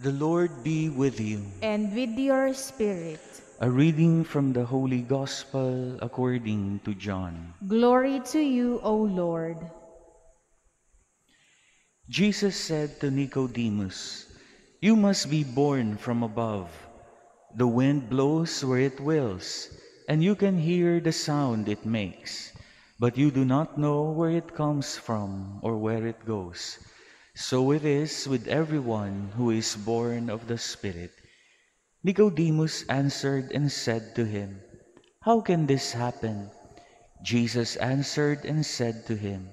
The Lord be with you. And with your spirit. A reading from the Holy Gospel according to John. Glory to you, O Lord. Jesus said to Nicodemus, You must be born from above. The wind blows where it wills, and you can hear the sound it makes, but you do not know where it comes from or where it goes. So it is with everyone who is born of the Spirit. Nicodemus answered and said to him, How can this happen? Jesus answered and said to him,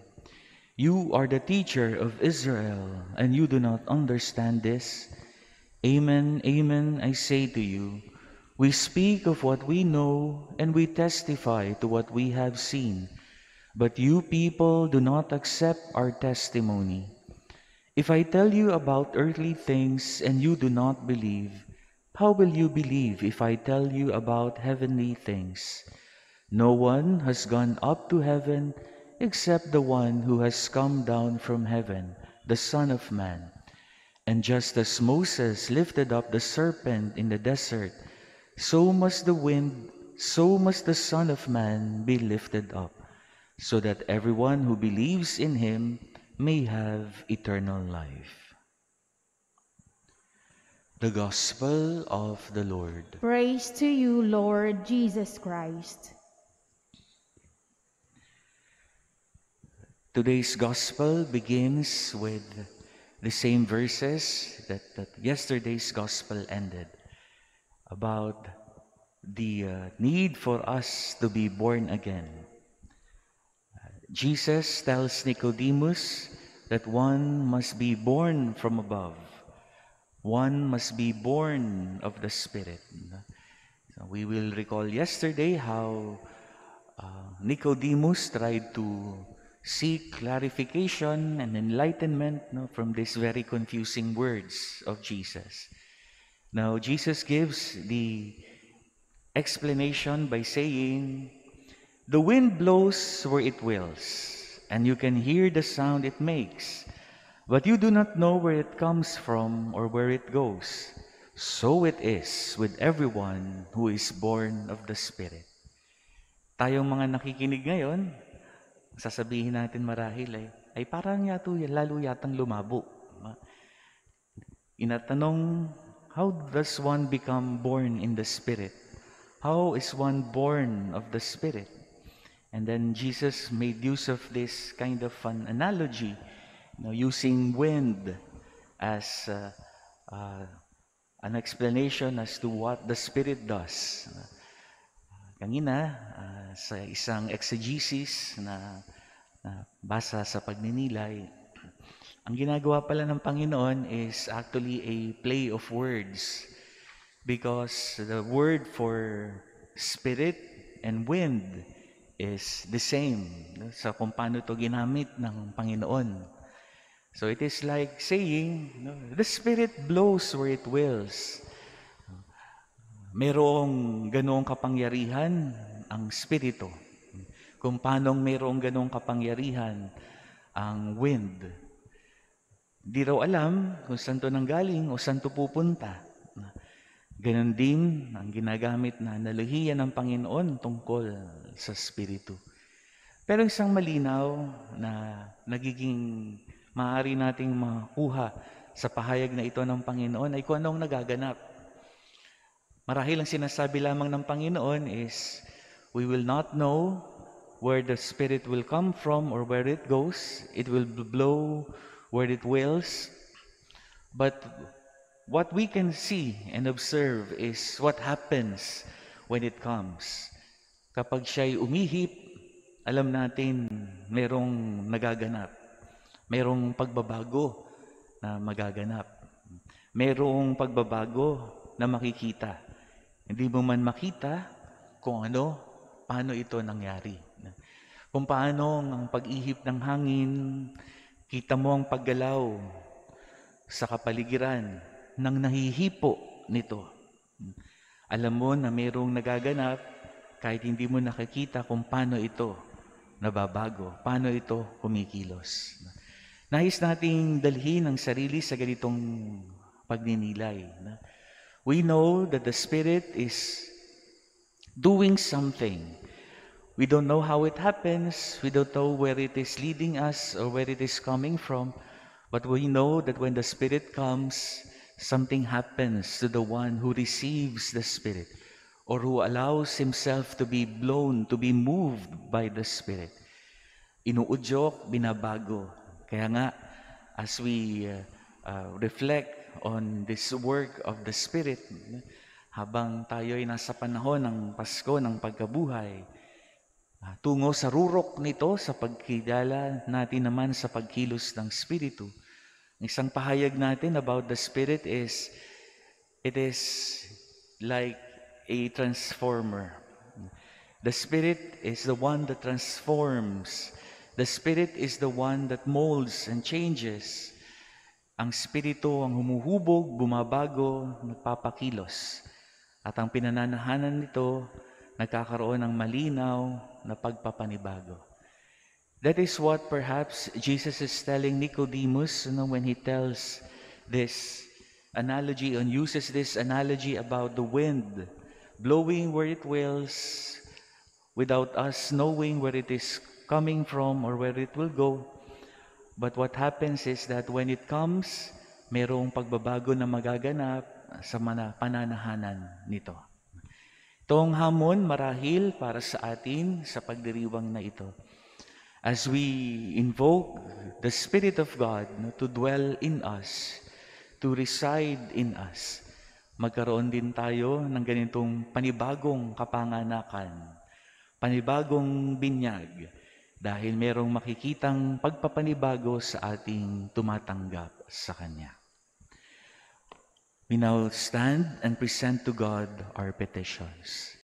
You are the teacher of Israel, and you do not understand this. Amen, amen, I say to you, we speak of what we know, and we testify to what we have seen. But you people do not accept our testimony. If I tell you about earthly things and you do not believe, how will you believe if I tell you about heavenly things? No one has gone up to heaven except the one who has come down from heaven, the Son of Man. And just as Moses lifted up the serpent in the desert, so must the wind, so must the Son of Man be lifted up, so that everyone who believes in him may have eternal life. The Gospel of the Lord. Praise to you, Lord Jesus Christ. Today's Gospel begins with the same verses that, that yesterday's Gospel ended about the uh, need for us to be born again. Jesus tells Nicodemus that one must be born from above. One must be born of the Spirit. So we will recall yesterday how uh, Nicodemus tried to seek clarification and enlightenment no, from these very confusing words of Jesus. Now, Jesus gives the explanation by saying, The wind blows where it wills, and you can hear the sound it makes, but you do not know where it comes from or where it goes. So it is with everyone who is born of the Spirit. Tayong mga nakikinig ngayon, sasabihin natin marahil ay, eh, ay parang yato, lalo yatang lumabo. Inatanong, how does one become born in the Spirit? How is one born of the Spirit? And then Jesus made use of this kind of an analogy, you know, using wind as uh, uh, an explanation as to what the Spirit does. Kanina, uh, sa isang exegesis na, na basa sa pagninilay, ang ginagawa pala ng Panginoon is actually a play of words because the word for spirit and wind is the same sa kung paano ito ginamit ng Panginoon. So it is like saying, no, the Spirit blows where it wills. Merong ganoong kapangyarihan ang Spirito. Kung paano merong ganoong kapangyarihan ang wind. Di raw alam kung saan to nanggaling o saan to pupunta. Ganon din ang ginagamit na analohiya ng Panginoon tungkol sa Espiritu. Pero isang malinaw na nagiging maaari nating makuha sa pahayag na ito ng Panginoon ay kung anong nagaganap. Marahil ang sinasabi lamang ng Panginoon is, we will not know where the Spirit will come from or where it goes. It will blow where it wills. But what we can see and observe is what happens when it comes. Kapag siya'y umihip, alam natin merong nagaganap. Merong pagbabago na magaganap. Merong pagbabago na makikita. Hindi mo man makita kung ano, paano ito nangyari. Kung paano ang pag-ihip ng hangin, kita mo ang paggalaw sa kapaligiran, ng nahihipo nito. Alam mo na mayroong nagaganap kahit hindi mo nakikita kung paano ito nababago, paano ito kumikilos. Nais nating dalhin ang sarili sa ganitong pagninilay. We know that the Spirit is doing something. We don't know how it happens. We don't know where it is leading us or where it is coming from. But we know that when the Spirit comes, something happens to the one who receives the Spirit or who allows himself to be blown, to be moved by the Spirit. Inuudyok, binabago. Kaya nga, as we uh, uh, reflect on this work of the Spirit, habang tayo ay nasa panahon ng Pasko, ng pagkabuhay, ah, tungo sa rurok nito sa pagkilala natin naman sa pagkilos ng Espiritu, Isang pahayag natin about the Spirit is, it is like a transformer. The Spirit is the one that transforms. The Spirit is the one that molds and changes. Ang Spirito ang humuhubog, bumabago, nagpapakilos. At ang pinananahanan nito, nagkakaroon ng malinaw na pagpapanibago. That is what perhaps Jesus is telling Nicodemus you know, when he tells this analogy and uses this analogy about the wind blowing where it wills without us knowing where it is coming from or where it will go. But what happens is that when it comes, mayroong pagbabago na magaganap sa mana, pananahanan nito. Itong hamon marahil para sa atin sa pagdiriwang na ito as we invoke the Spirit of God no, to dwell in us, to reside in us, magkaroon din tayo ng ganitong panibagong kapanganakan, panibagong binyag, dahil merong makikitang pagpapanibago sa ating tumatanggap sa Kanya. We now stand and present to God our petitions.